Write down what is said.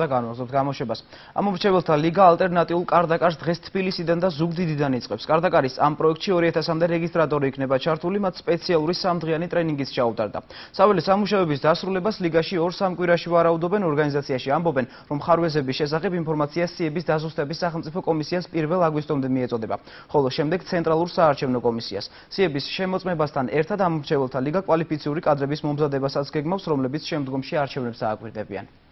და განვაზობთ გამოშვებას. ამომრჩეველთა ლიგა ალტერნატიულ კარდაკარს დღეს თბილისიდან და ზუგდიდიდან იწყებს. კარდაკარის ამ პროექტში 2000-მდე რეგისტრატორი იქნება ჩართული, მათ სპეციალური სამდღიანი ტრენინგის ჩაუტარდა. საველე სამუშაოების დასრულებას ლიგაში 2-3 კვირაში ვარაუდობენ ორგანიზაციაში. ამბობენ, რომ ხარვეზების შესახებ ინფორმაცია სიების დაზუსტების სახელმწიფო კომისიას 1 აგვისტომდე მიეწოდება, ხოლო შემდეგ ცენტრალურ საარჩევნო კომისიას. სიების შემოწმებასთან ერთად ამომრჩეველთა ლიგა კვალიფიციური კადრების მომზადებასაც გეგმავს, რომლებიც შემდგომში არჩევნებს დააკვირდებიან.